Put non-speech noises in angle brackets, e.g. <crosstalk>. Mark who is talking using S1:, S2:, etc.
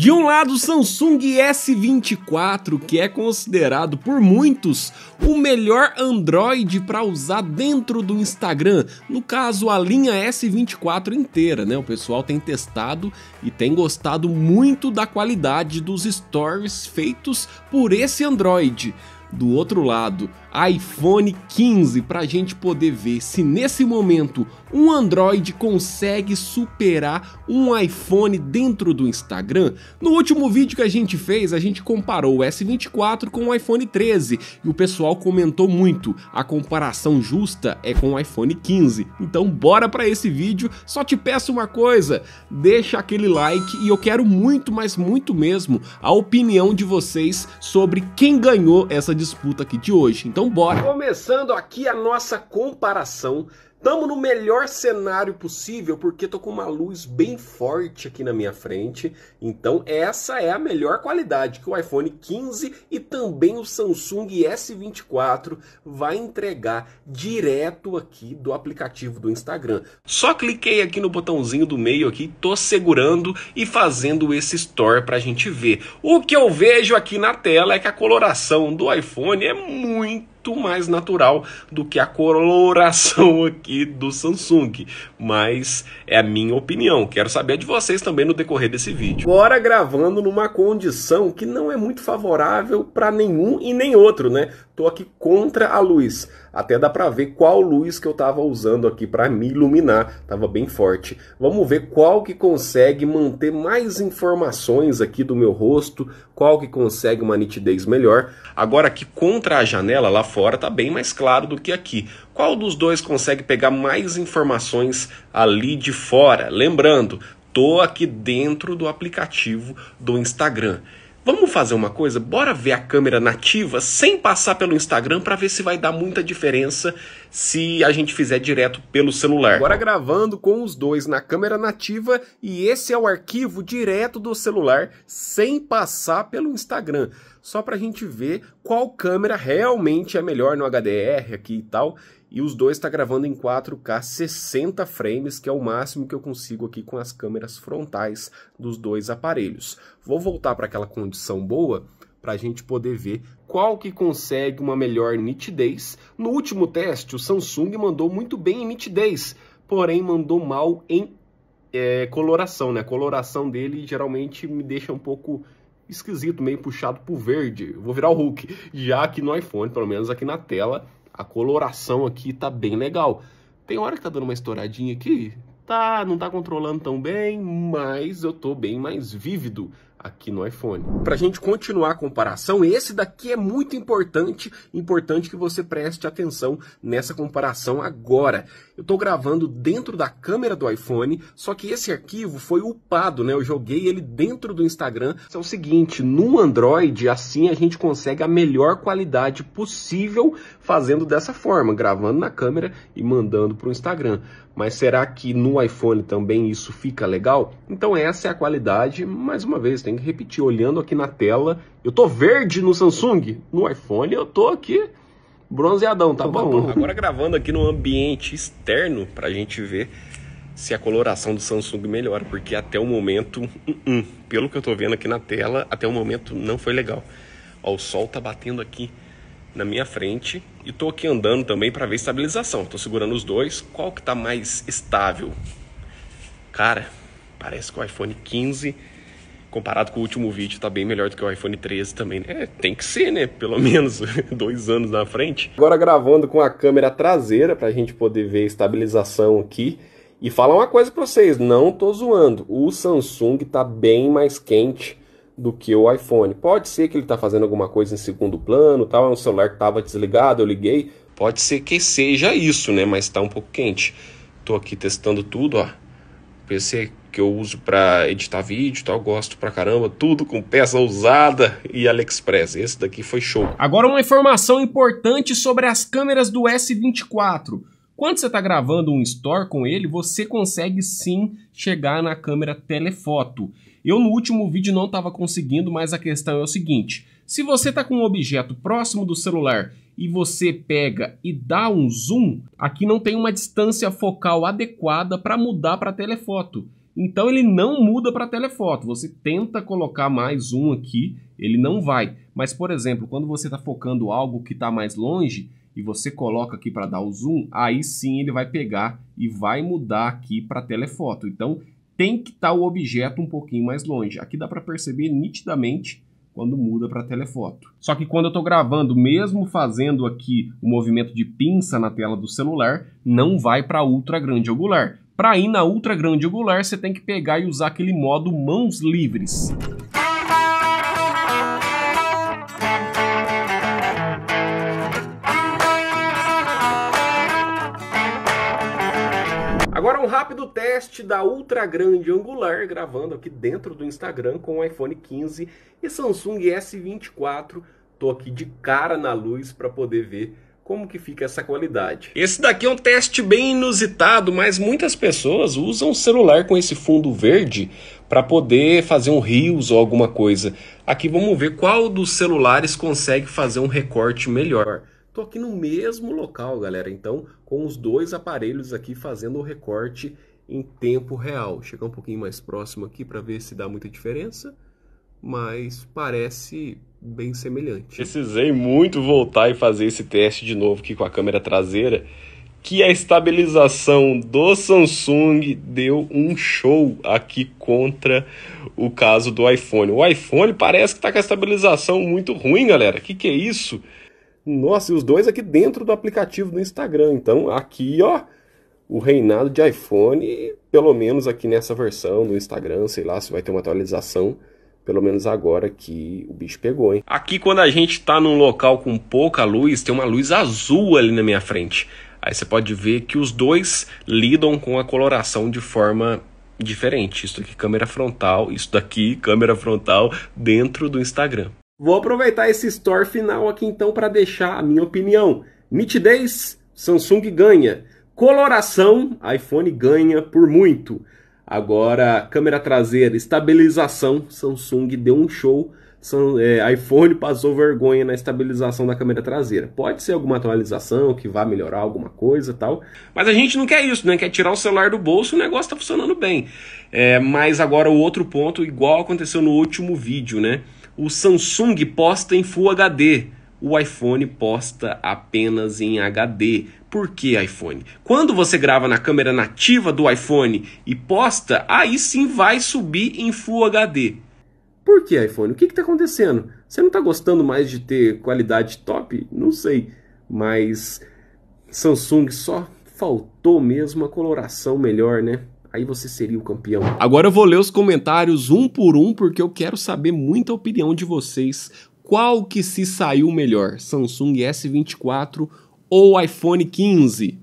S1: De um lado, o Samsung S24, que é considerado por muitos o melhor Android para usar dentro do Instagram, no caso a linha S24 inteira, né? O pessoal tem testado e tem gostado muito da qualidade dos stories feitos por esse Android do outro lado iPhone 15 para a gente poder ver se nesse momento um Android consegue superar um iPhone dentro do Instagram. No último vídeo que a gente fez, a gente comparou o S24 com o iPhone 13 e o pessoal comentou muito. A comparação justa é com o iPhone 15. Então bora para esse vídeo. Só te peço uma coisa, deixa aquele like e eu quero muito, mas muito mesmo a opinião de vocês sobre quem ganhou essa disputa aqui de hoje. Então bora! Começando aqui a nossa comparação Tamo no melhor cenário possível, porque tô com uma luz bem forte aqui na minha frente. Então essa é a melhor qualidade que o iPhone 15 e também o Samsung S24 vai entregar direto aqui do aplicativo do Instagram. Só cliquei aqui no botãozinho do meio aqui, tô segurando e fazendo esse store pra gente ver. O que eu vejo aqui na tela é que a coloração do iPhone é muito muito mais natural do que a coloração <laughs> aqui do Samsung, mas é a minha opinião. Quero saber de vocês também no decorrer desse vídeo. Agora gravando numa condição que não é muito favorável para nenhum e nem outro, né? Tô aqui contra a luz. Até dá para ver qual luz que eu tava usando aqui para me iluminar, tava bem forte. Vamos ver qual que consegue manter mais informações aqui do meu rosto, qual que consegue uma nitidez melhor. Agora aqui contra a janela, lá fora está bem mais claro do que aqui. Qual dos dois consegue pegar mais informações ali de fora? Lembrando, tô aqui dentro do aplicativo do Instagram. Vamos fazer uma coisa? Bora ver a câmera nativa sem passar pelo Instagram para ver se vai dar muita diferença se a gente fizer direto pelo celular. Agora gravando com os dois na câmera nativa e esse é o arquivo direto do celular sem passar pelo Instagram. Só para a gente ver qual câmera realmente é melhor no HDR aqui e tal e os dois está gravando em 4K 60 frames, que é o máximo que eu consigo aqui com as câmeras frontais dos dois aparelhos. Vou voltar para aquela condição boa para a gente poder ver qual que consegue uma melhor nitidez. No último teste, o Samsung mandou muito bem em nitidez, porém mandou mal em é, coloração, né? A coloração dele geralmente me deixa um pouco esquisito, meio puxado pro verde. Vou virar o Hulk, já que no iPhone, pelo menos aqui na tela, a coloração aqui tá bem legal. Tem hora que tá dando uma estouradinha aqui, tá, não tá controlando tão bem, mas eu tô bem mais vívido aqui no iPhone. Para a gente continuar a comparação, esse daqui é muito importante, importante que você preste atenção nessa comparação agora. Eu estou gravando dentro da câmera do iPhone, só que esse arquivo foi upado, né? Eu joguei ele dentro do Instagram. É o seguinte, no Android, assim a gente consegue a melhor qualidade possível fazendo dessa forma, gravando na câmera e mandando para o Instagram. Mas será que no iPhone também isso fica legal? Então essa é a qualidade, mais uma vez, tem tem que repetir, olhando aqui na tela, eu tô verde no Samsung, no iPhone eu tô aqui bronzeadão, tá, bom? bom. Agora gravando aqui no ambiente externo pra gente ver se a coloração do Samsung melhora, porque até o momento, uh -uh, pelo que eu tô vendo aqui na tela, até o momento não foi legal. Ó, o sol tá batendo aqui na minha frente e tô aqui andando também para ver estabilização. Tô segurando os dois, qual que tá mais estável? Cara, parece que o iPhone 15 comparado com o último vídeo, tá bem melhor do que o iPhone 13 também. Né? É, tem que ser, né? Pelo <laughs> menos dois anos na frente. Agora gravando com a câmera traseira para a gente poder ver a estabilização aqui. E falar uma coisa para vocês, não tô zoando. O Samsung tá bem mais quente do que o iPhone. Pode ser que ele tá fazendo alguma coisa em segundo plano, tal, é um celular que tava desligado, eu liguei. Pode ser que seja isso, né? Mas tá um pouco quente. Tô aqui testando tudo, ó. PC que eu uso para editar vídeo, tal, gosto pra caramba, tudo com peça usada e AliExpress. Esse daqui foi show. Agora uma informação importante sobre as câmeras do S24. Quando você está gravando um store com ele, você consegue sim chegar na câmera telefoto. Eu no último vídeo não estava conseguindo, mas a questão é o seguinte: se você está com um objeto próximo do celular e você pega e dá um zoom, aqui não tem uma distância focal adequada para mudar para telefoto. Então ele não muda para telefoto. Você tenta colocar mais um aqui, ele não vai. Mas, por exemplo, quando você está focando algo que está mais longe e você coloca aqui para dar o zoom, aí sim ele vai pegar e vai mudar aqui para telefoto. Então tem que estar tá o objeto um pouquinho mais longe. Aqui dá para perceber nitidamente quando muda para telefoto. Só que quando eu estou gravando, mesmo fazendo aqui o movimento de pinça na tela do celular, não vai para ultra grande angular. Para ir na ultra grande angular, você tem que pegar e usar aquele modo mãos livres. Agora um rápido teste da ultra grande angular, gravando aqui dentro do Instagram com o iPhone 15 e Samsung S24. Tô aqui de cara na luz para poder ver como que fica essa qualidade. Esse daqui é um teste bem inusitado, mas muitas pessoas usam o celular com esse fundo verde para poder fazer um reels ou alguma coisa. Aqui vamos ver qual dos celulares consegue fazer um recorte melhor. Estou aqui no mesmo local, galera. Então, com os dois aparelhos aqui fazendo o recorte em tempo real. Chegar um pouquinho mais próximo aqui para ver se dá muita diferença mas parece bem semelhante. Precisei muito voltar e fazer esse teste de novo aqui com a câmera traseira, que a estabilização do Samsung deu um show aqui contra o caso do iPhone. O iPhone parece que está com a estabilização muito ruim, galera. O que, que é isso? Nossa, e os dois aqui dentro do aplicativo do Instagram. Então, aqui, ó, o reinado de iPhone, pelo menos aqui nessa versão do Instagram, sei lá se vai ter uma atualização pelo menos agora que o bicho pegou, hein? Aqui quando a gente tá num local com pouca luz, tem uma luz azul ali na minha frente. Aí você pode ver que os dois lidam com a coloração de forma diferente. Isso daqui câmera frontal, isso daqui câmera frontal dentro do Instagram. Vou aproveitar esse store final aqui então para deixar a minha opinião. Nitidez, Samsung ganha. Coloração, iPhone ganha por muito. Agora, câmera traseira, estabilização. Samsung deu um show. São, é, iPhone passou vergonha na estabilização da câmera traseira. Pode ser alguma atualização que vá melhorar alguma coisa tal. Mas a gente não quer isso, né? Quer tirar o celular do bolso e o negócio está funcionando bem. É, mas agora o outro ponto, igual aconteceu no último vídeo, né? O Samsung posta em Full HD o iPhone posta apenas em HD. Por que iPhone? Quando você grava na câmera nativa do iPhone e posta, aí sim vai subir em Full HD. Por que iPhone? O que está acontecendo? Você não está gostando mais de ter qualidade top? Não sei, mas Samsung só faltou mesmo a coloração melhor, né? aí você seria o campeão. Agora eu vou ler os comentários um por um porque eu quero saber muita opinião de vocês. Qual que se saiu melhor, Samsung S24 ou iPhone 15?